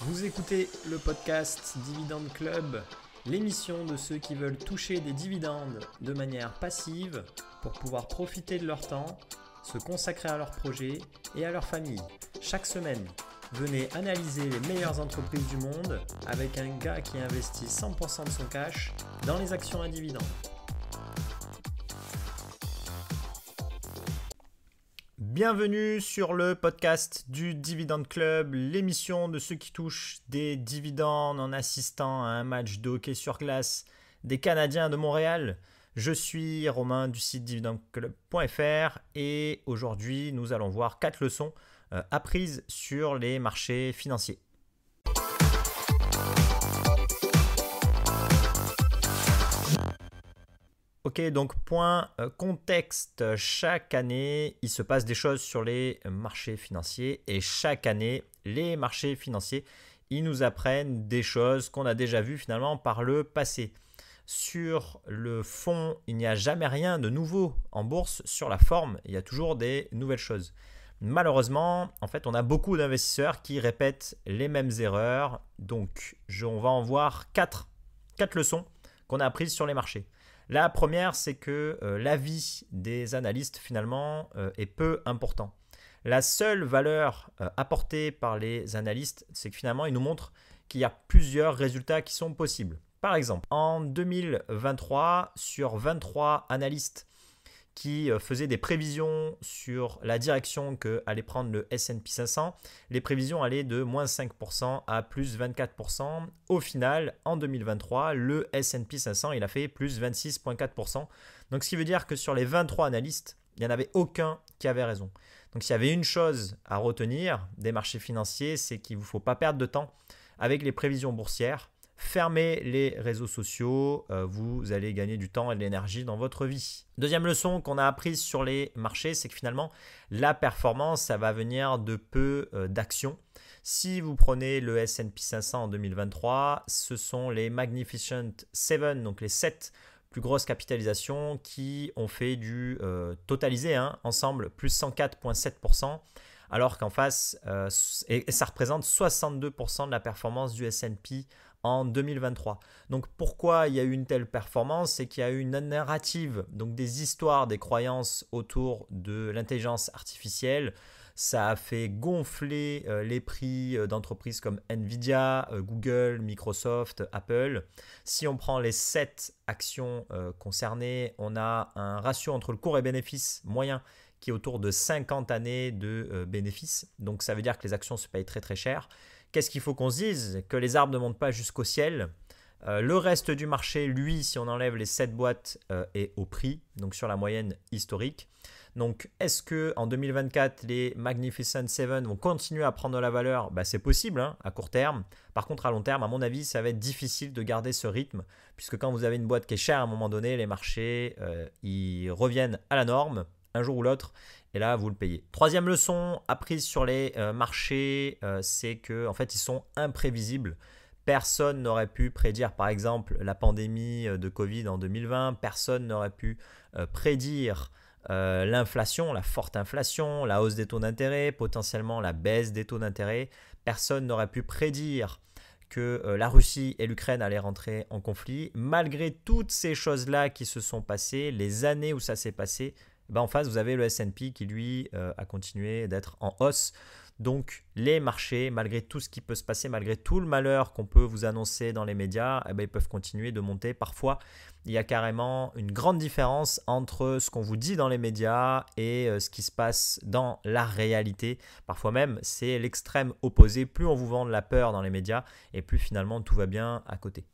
Vous écoutez le podcast Dividend Club, l'émission de ceux qui veulent toucher des dividendes de manière passive pour pouvoir profiter de leur temps, se consacrer à leurs projets et à leur famille. Chaque semaine, venez analyser les meilleures entreprises du monde avec un gars qui investit 100% de son cash dans les actions à dividendes. Bienvenue sur le podcast du Dividend Club, l'émission de ceux qui touchent des dividendes en assistant à un match de hockey sur glace des Canadiens de Montréal. Je suis Romain du site dividendclub.fr et aujourd'hui nous allons voir quatre leçons euh, apprises sur les marchés financiers. donc point euh, contexte. Chaque année, il se passe des choses sur les marchés financiers et chaque année, les marchés financiers, ils nous apprennent des choses qu'on a déjà vues finalement par le passé. Sur le fond, il n'y a jamais rien de nouveau en bourse. Sur la forme, il y a toujours des nouvelles choses. Malheureusement, en fait, on a beaucoup d'investisseurs qui répètent les mêmes erreurs. Donc, on va en voir quatre leçons qu'on a apprises sur les marchés. La première, c'est que euh, l'avis des analystes finalement euh, est peu important. La seule valeur euh, apportée par les analystes, c'est que finalement, ils nous montrent qu'il y a plusieurs résultats qui sont possibles. Par exemple, en 2023, sur 23 analystes qui euh, faisait des prévisions sur la direction que allait prendre le S&P 500. Les prévisions allaient de moins 5% à plus 24%. Au final, en 2023, le S&P 500, il a fait plus 26,4%. Donc ce qui veut dire que sur les 23 analystes, il n'y en avait aucun qui avait raison. Donc s'il y avait une chose à retenir des marchés financiers, c'est qu'il ne vous faut pas perdre de temps avec les prévisions boursières Fermez les réseaux sociaux, euh, vous allez gagner du temps et de l'énergie dans votre vie. Deuxième leçon qu'on a apprise sur les marchés, c'est que finalement, la performance, ça va venir de peu euh, d'actions. Si vous prenez le SP 500 en 2023, ce sont les Magnificent 7, donc les 7 plus grosses capitalisations qui ont fait du euh, totalisé hein, ensemble, plus 104,7% alors qu'en face, ça représente 62% de la performance du SP en 2023. Donc pourquoi il y a eu une telle performance C'est qu'il y a eu une narrative, donc des histoires, des croyances autour de l'intelligence artificielle. Ça a fait gonfler euh, les prix euh, d'entreprises comme Nvidia, euh, Google, Microsoft, Apple. Si on prend les sept actions concernées, on a un ratio entre le cours et bénéfice moyen qui est autour de 50 années de bénéfices. Donc ça veut dire que les actions se payent très très cher qu'est-ce qu'il faut qu'on se dise Que les arbres ne montent pas jusqu'au ciel. Euh, le reste du marché, lui, si on enlève les 7 boîtes, euh, est au prix, donc sur la moyenne historique. Donc, est-ce que en 2024, les Magnificent 7 vont continuer à prendre de la valeur bah, C'est possible hein, à court terme. Par contre, à long terme, à mon avis, ça va être difficile de garder ce rythme, puisque quand vous avez une boîte qui est chère à un moment donné, les marchés, euh, ils reviennent à la norme un jour ou l'autre, et là, vous le payez. Troisième leçon apprise sur les euh, marchés, euh, c'est que en fait, ils sont imprévisibles. Personne n'aurait pu prédire, par exemple, la pandémie euh, de Covid en 2020. Personne n'aurait pu prédire l'inflation, la forte inflation, la hausse des taux d'intérêt, potentiellement la baisse des taux d'intérêt. Personne n'aurait pu prédire que la Russie et l'Ukraine allaient rentrer en conflit. Malgré toutes ces choses-là qui se sont passées, les années où ça s'est passé, bah, en face, vous avez le SP qui, lui, euh, a continué d'être en hausse. Donc, les marchés, malgré tout ce qui peut se passer, malgré tout le malheur qu'on peut vous annoncer dans les médias, eh ben, ils peuvent continuer de monter. Parfois, il y a carrément une grande différence entre ce qu'on vous dit dans les médias et euh, ce qui se passe dans la réalité. Parfois même, c'est l'extrême opposé. Plus on vous vend de la peur dans les médias, et plus finalement tout va bien à côté.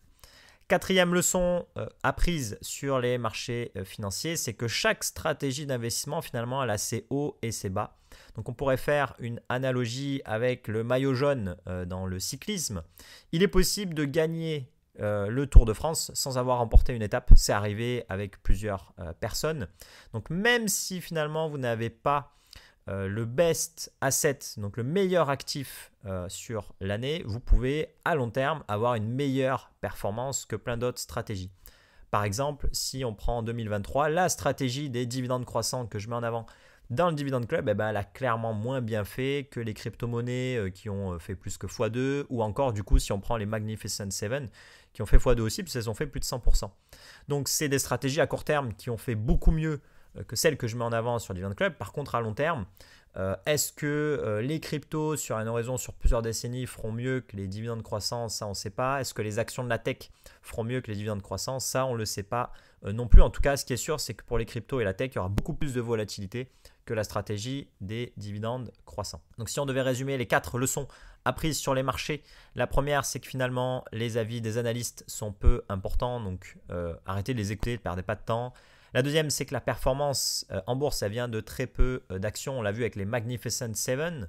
Quatrième leçon euh, apprise sur les marchés euh, financiers, c'est que chaque stratégie d'investissement, finalement, elle a ses hauts et ses bas. Donc on pourrait faire une analogie avec le maillot jaune euh, dans le cyclisme. Il est possible de gagner le Tour de France sans avoir remporté une étape. C'est arrivé avec plusieurs personnes. Donc même si finalement vous n'avez pas euh, le best asset, donc le meilleur actif euh, sur l'année, vous pouvez à long terme avoir une meilleure performance que plein d'autres stratégies. Par exemple, si on prend en 2023, la stratégie des dividendes croissants que je mets en avant dans le Dividend Club, eh ben, elle a clairement moins bien fait que les crypto-monnaies euh, qui ont fait plus que x2, ou encore du coup si on prend les Magnificent 7 qui ont fait x2 aussi, puisqu'elles ont fait plus de 100%. Donc c'est des stratégies à court terme qui ont fait beaucoup mieux euh, que celle que je mets en avant sur Dividend Club. Par contre, à long terme, euh, Est-ce que euh, les cryptos sur une horizon sur plusieurs décennies feront mieux que les dividendes croissants Ça, on ne sait pas. Est-ce que les actions de la tech feront mieux que les dividendes croissants Ça, on ne le sait pas non plus. En tout cas, ce qui est sûr, c'est que pour les cryptos et la tech, il y aura beaucoup plus de volatilité que la stratégie des dividendes croissants. Donc, si on devait résumer les quatre leçons apprises sur les marchés, la première, c'est que finalement, les avis des analystes sont peu importants. Donc, arrêtez de les écouter, ne perdez pas de temps. La deuxième, c'est que la performance euh, en bourse, ça vient de très peu euh, d'actions. On l'a vu avec les Magnificent Seven.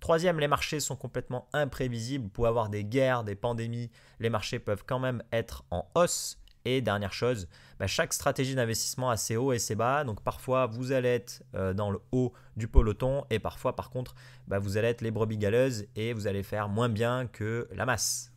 Troisième, les marchés sont complètement imprévisibles. Vous pouvez avoir des guerres, des pandémies. Les marchés peuvent quand même être en hausse. Et dernière chose, bah, chaque stratégie d'investissement a ses hauts et ses bas. Donc parfois, vous allez être euh, dans le haut du peloton et parfois, par contre, bah, vous allez être les brebis galeuses et vous allez faire moins bien que la masse.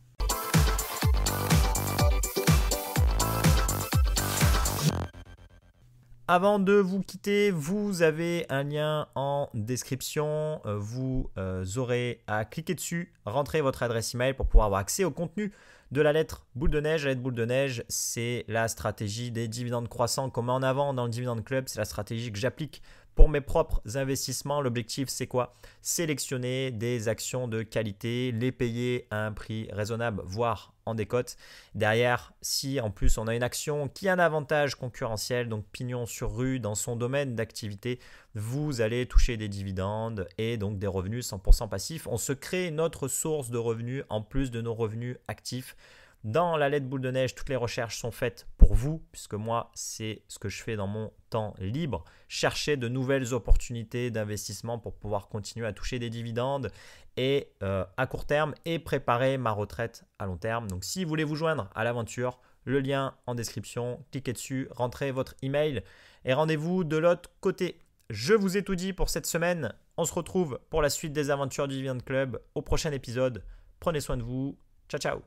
Avant de vous quitter, vous avez un lien en description. Euh, vous euh, aurez à cliquer dessus, rentrer votre adresse email pour pouvoir avoir accès au contenu de la lettre boule de neige. La lettre boule de neige, c'est la stratégie des dividendes croissants qu'on met en avant dans le dividende club. C'est la stratégie que j'applique pour mes propres investissements, l'objectif c'est quoi Sélectionner des actions de qualité, les payer à un prix raisonnable, voire en décote. Derrière, si en plus on a une action qui a un avantage concurrentiel, donc pignon sur rue dans son domaine d'activité, vous allez toucher des dividendes et donc des revenus 100% passifs. On se crée notre source de revenus en plus de nos revenus actifs dans la lettre boule de neige, toutes les recherches sont faites pour vous, puisque moi, c'est ce que je fais dans mon temps libre. Chercher de nouvelles opportunités d'investissement pour pouvoir continuer à toucher des dividendes et euh, à court terme et préparer ma retraite à long terme. Donc si vous voulez vous joindre à l'aventure, le lien en description, cliquez dessus, rentrez votre email et rendez-vous de l'autre côté. Je vous ai tout dit pour cette semaine. On se retrouve pour la suite des aventures du Dividend Club au prochain épisode. Prenez soin de vous. Ciao ciao